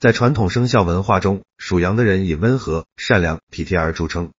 在传统生肖文化中，属羊的人以温和、善良、体贴而著称。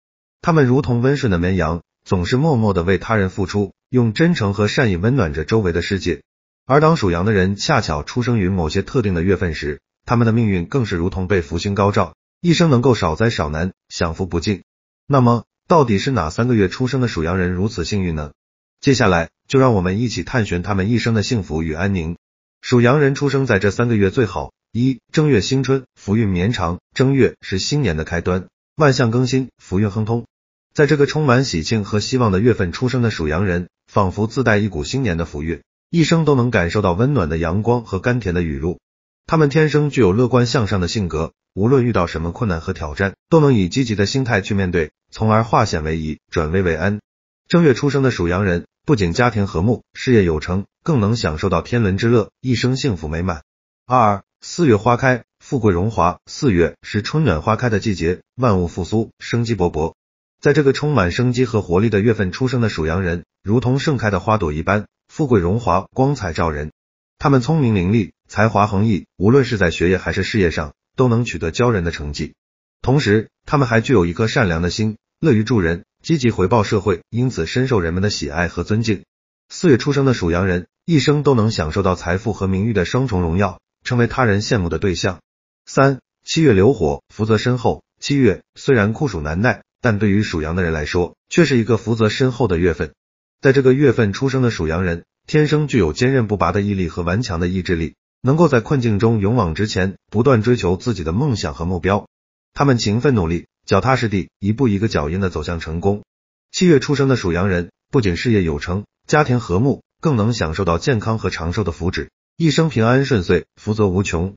他们如同温顺的绵羊，总是默默的为他人付出，用真诚和善意温暖着周围的世界。而当属羊的人恰巧出生于某些特定的月份时，他们的命运更是如同被福星高照，一生能够少灾少难，享福不尽。那么，到底是哪三个月出生的属羊人如此幸运呢？接下来，就让我们一起探寻他们一生的幸福与安宁。属羊人出生在这三个月最好。一正月新春，福运绵长。正月是新年的开端，万象更新，福运亨通。在这个充满喜庆和希望的月份出生的属羊人，仿佛自带一股新年的福运，一生都能感受到温暖的阳光和甘甜的雨露。他们天生具有乐观向上的性格，无论遇到什么困难和挑战，都能以积极的心态去面对，从而化险为夷，转危为安。正月出生的属羊人不仅家庭和睦，事业有成，更能享受到天伦之乐，一生幸福美满。二四月花开，富贵荣华。四月是春暖花开的季节，万物复苏，生机勃勃。在这个充满生机和活力的月份出生的属羊人，如同盛开的花朵一般，富贵荣华，光彩照人。他们聪明伶俐，才华横溢，无论是在学业还是事业上，都能取得骄人的成绩。同时，他们还具有一颗善良的心，乐于助人，积极回报社会，因此深受人们的喜爱和尊敬。四月出生的属羊人，一生都能享受到财富和名誉的双重荣耀。成为他人羡慕的对象。三七月流火，福泽深厚。七月虽然酷暑难耐，但对于属羊的人来说，却是一个福泽深厚的月份。在这个月份出生的属羊人，天生具有坚韧不拔的毅力和顽强的意志力，能够在困境中勇往直前，不断追求自己的梦想和目标。他们勤奋努力，脚踏实地，一步一个脚印的走向成功。七月出生的属羊人不仅事业有成，家庭和睦，更能享受到健康和长寿的福祉。一生平安顺遂，福泽无穷。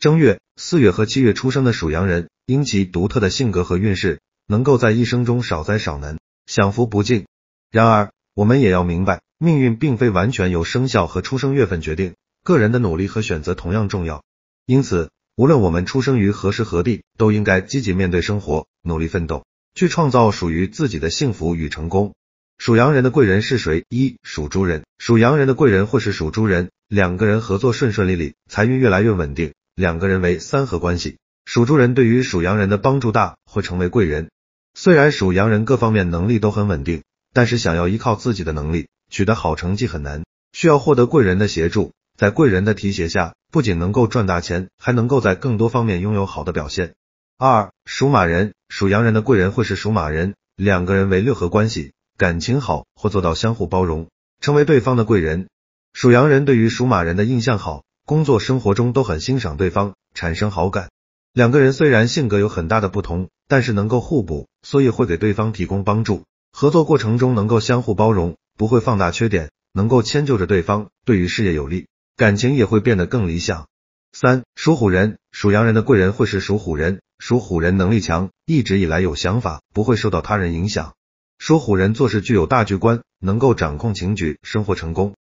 正月、四月和七月出生的属羊人，因其独特的性格和运势，能够在一生中少灾少难，享福不尽。然而，我们也要明白，命运并非完全由生肖和出生月份决定，个人的努力和选择同样重要。因此，无论我们出生于何时何地，都应该积极面对生活，努力奋斗，去创造属于自己的幸福与成功。属羊人的贵人是谁？一属猪人，属羊人的贵人或是属猪人。两个人合作顺顺利利，财运越来越稳定。两个人为三合关系，属猪人对于属羊人的帮助大，会成为贵人。虽然属羊人各方面能力都很稳定，但是想要依靠自己的能力取得好成绩很难，需要获得贵人的协助。在贵人的提携下，不仅能够赚大钱，还能够在更多方面拥有好的表现。二属马人属羊人的贵人会是属马人，两个人为六合关系，感情好或做到相互包容，成为对方的贵人。属羊人对于属马人的印象好，工作生活中都很欣赏对方，产生好感。两个人虽然性格有很大的不同，但是能够互补，所以会给对方提供帮助。合作过程中能够相互包容，不会放大缺点，能够迁就着对方，对于事业有利，感情也会变得更理想。三属虎人，属羊人的贵人会是属虎人。属虎人能力强，一直以来有想法，不会受到他人影响。属虎人做事具有大局观，能够掌控情局，生活成功。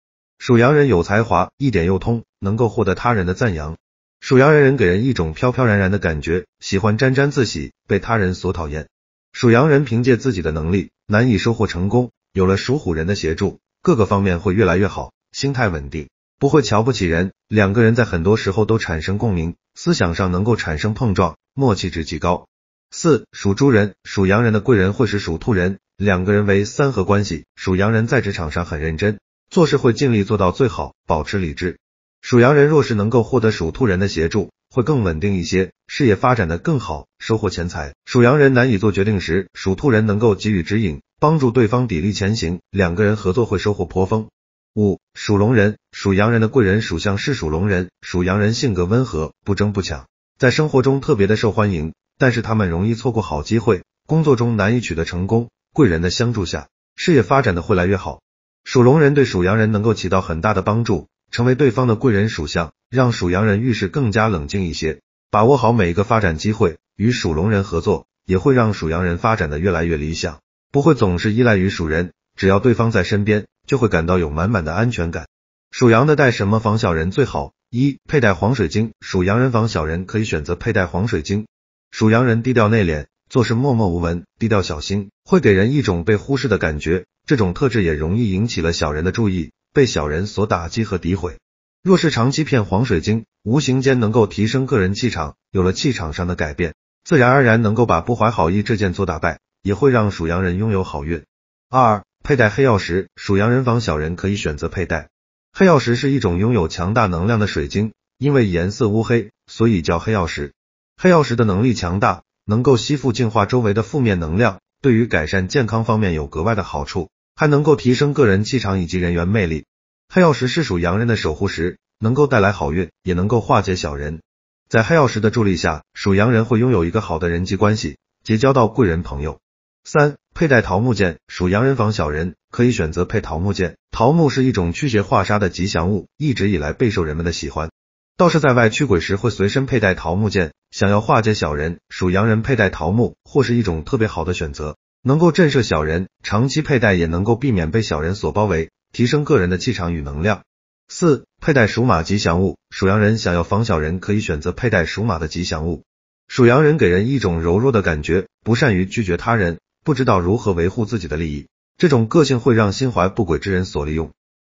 属羊人有才华，一点又通，能够获得他人的赞扬。属羊人人给人一种飘飘然然的感觉，喜欢沾沾自喜，被他人所讨厌。属羊人凭借自己的能力难以收获成功，有了属虎人的协助，各个方面会越来越好，心态稳定，不会瞧不起人。两个人在很多时候都产生共鸣，思想上能够产生碰撞，默契值极高。四属猪人属羊人的贵人会是属兔人，两个人为三合关系。属羊人在职场上很认真。做事会尽力做到最好，保持理智。属羊人若是能够获得属兔人的协助，会更稳定一些，事业发展的更好，收获钱财。属羊人难以做决定时，属兔人能够给予指引，帮助对方砥砺前行，两个人合作会收获颇丰。五属龙人，属羊人的贵人属相是属龙人。属羊人性格温和，不争不抢，在生活中特别的受欢迎，但是他们容易错过好机会，工作中难以取得成功。贵人的相助下，事业发展的会来越好。属龙人对属羊人能够起到很大的帮助，成为对方的贵人属相，让属羊人遇事更加冷静一些，把握好每一个发展机会。与属龙人合作，也会让属羊人发展的越来越理想，不会总是依赖于属人，只要对方在身边，就会感到有满满的安全感。属羊的带什么防小人最好？一，佩戴黄水晶。属羊人防小人可以选择佩戴黄水晶。属羊人低调内敛。做事默默无闻，低调小心，会给人一种被忽视的感觉。这种特质也容易引起了小人的注意，被小人所打击和诋毁。若是长期骗黄水晶，无形间能够提升个人气场，有了气场上的改变，自然而然能够把不怀好意这件做打败，也会让属羊人拥有好运。二、佩戴黑曜石，属羊人防小人可以选择佩戴黑曜石，是一种拥有强大能量的水晶，因为颜色乌黑，所以叫黑曜石。黑曜石的能力强大。能够吸附净化周围的负面能量，对于改善健康方面有格外的好处，还能够提升个人气场以及人员魅力。黑曜石是属羊人的守护石，能够带来好运，也能够化解小人。在黑曜石的助力下，属羊人会拥有一个好的人际关系，结交到贵人朋友。三、佩戴桃木剑，属羊人防小人可以选择配桃木剑。桃木是一种驱邪化煞的吉祥物，一直以来备受人们的喜欢。道士在外驱鬼时会随身佩戴桃木剑。想要化解小人，属羊人佩戴桃木或是一种特别好的选择，能够震慑小人。长期佩戴也能够避免被小人所包围，提升个人的气场与能量。四、佩戴属马吉祥物，属羊人想要防小人，可以选择佩戴属马的吉祥物。属羊人给人一种柔弱的感觉，不善于拒绝他人，不知道如何维护自己的利益，这种个性会让心怀不轨之人所利用。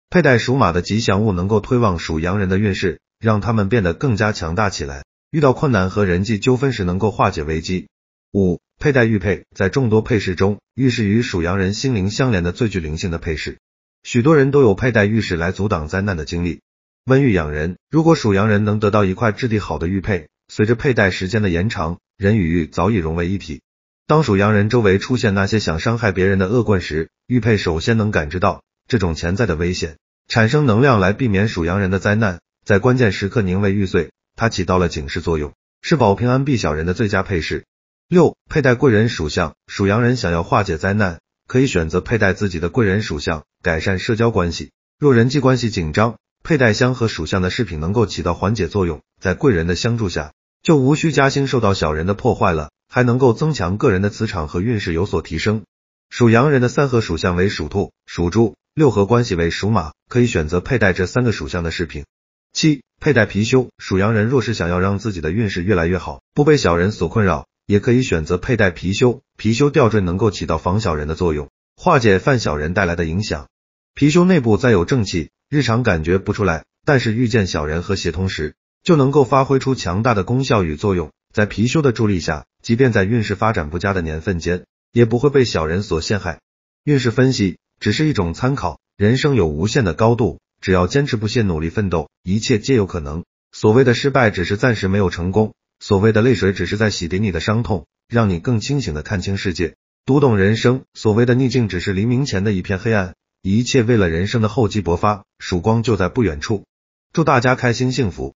佩戴属马的吉祥物能够推旺属羊人的运势，让他们变得更加强大起来。遇到困难和人际纠纷时，能够化解危机。五、佩戴玉佩，在众多配饰中，玉是与属羊人心灵相连的最具灵性的配饰。许多人都有佩戴玉石来阻挡灾难的经历。温玉养人，如果属羊人能得到一块质地好的玉佩，随着佩戴时间的延长，人与玉早已融为一体。当属羊人周围出现那些想伤害别人的恶棍时，玉佩首先能感知到这种潜在的危险，产生能量来避免属羊人的灾难。在关键时刻，宁为玉碎。它起到了警示作用，是保平安避小人的最佳配饰。六，佩戴贵人属相，属羊人想要化解灾难，可以选择佩戴自己的贵人属相，改善社交关系。若人际关系紧张，佩戴相和属相的饰品能够起到缓解作用。在贵人的相助下，就无需加薪受到小人的破坏了，还能够增强个人的磁场和运势有所提升。属羊人的三合属相为属兔、属猪，六合关系为属马，可以选择佩戴这三个属相的饰品。七。佩戴貔貅，属羊人若是想要让自己的运势越来越好，不被小人所困扰，也可以选择佩戴貔貅。貔貅吊坠能够起到防小人的作用，化解犯小人带来的影响。貔貅内部再有正气，日常感觉不出来，但是遇见小人和协同时，就能够发挥出强大的功效与作用。在貔貅的助力下，即便在运势发展不佳的年份间，也不会被小人所陷害。运势分析只是一种参考，人生有无限的高度。只要坚持不懈努力奋斗，一切皆有可能。所谓的失败，只是暂时没有成功；所谓的泪水，只是在洗涤你的伤痛，让你更清醒的看清世界，读懂人生。所谓的逆境，只是黎明前的一片黑暗，一切为了人生的厚积薄发，曙光就在不远处。祝大家开心幸福！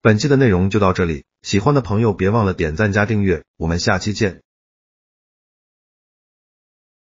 本期的内容就到这里，喜欢的朋友别忘了点赞加订阅，我们下期见。